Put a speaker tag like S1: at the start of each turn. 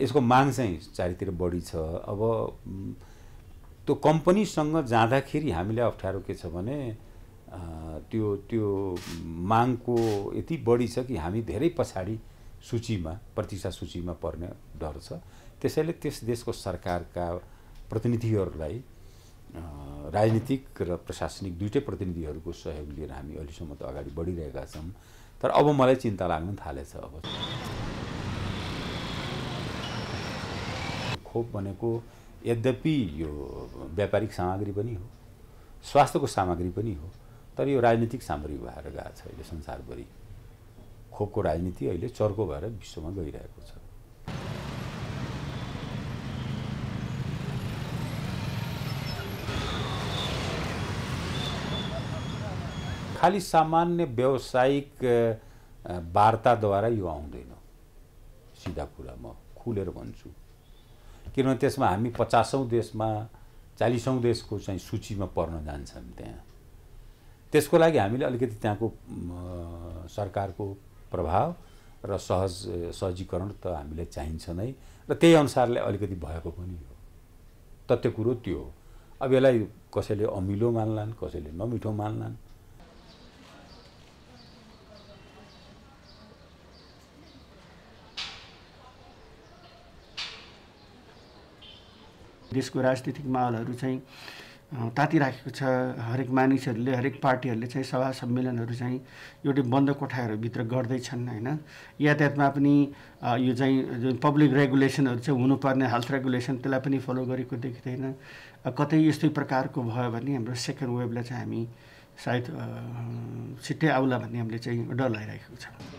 S1: यसको माग चाहिँ चारैतिर बढी छ अब त्यो कम्पनीसँग जाँदाखेरि हामीले अप्ठ्यारो के छ भने त्यो त्यो मागको यति बढी छ कि हामी धेरै पछाडि सूचीमा प्रतीक्षा सूचीमा पर्ने डर छ त्यसैले त्यस देशको सरकारका प्रतिनिधिहरूलाई राजनीतिक र प्रशासनिक दुइटै प्रतिनिधिहरूको सहयोग लिएर हामी अहिलेसम्म त अगाडि बढिरहेका छौँ तर अब मलाई चिन्ता लाग्न थालेछ अब खोप भनेको यद्यपि यो व्यापारिक सामग्री पनि हो स्वास्थ्यको सामग्री पनि हो तर यो राजनीतिक सामग्री भएर गएको छ अहिले संसारभरि खोपको राजनीति अहिले चर्को भएर विश्वमा गइरहेको छ खालि सामान्य व्यावसायिक वार्ताद्वारा यो आउँदैन सिधा कुरा म खुलेर भन्छु किनभने त्यसमा हामी पचासौँ देशमा चालिसौँ देशको चाहिँ सूचीमा पर्न जान्छौँ त्यहाँ त्यसको लागि हामीले अलिकति त्यहाँको सरकारको प्रभाव र सहज सहजीकरण त हामीलाई चाहिन्छ नै र त्यही अनुसारले अलिकति भएको पनि हो तथ्य कुरो त्यो हो अब यसलाई कसैले अमिलो मान्लान् कसैले नमिठो मान्लान्
S2: देशको राजनीतिक माहौलहरू चाहिँ तातिराखेको छ हरेक मानिसहरूले हरेक पार्टीहरूले चाहिँ सभा सम्मेलनहरू चाहिँ एउटै बन्द कोठाहरूभित्र गर्दैछन् होइन यातायातमा पनि यो चाहिँ जुन पब्लिक रेगुलेसनहरू चाहिँ हुनुपर्ने हेल्थ रेगुलेसन त्यसलाई पनि फलो गरेको देखिँदैन कतै यस्तै प्रकारको भयो भने हाम्रो सेकेन्ड वेभलाई चाहिँ हामी सायद छिट्टै आउला भन्ने हामीले चाहिँ डर लगाइरहेको छ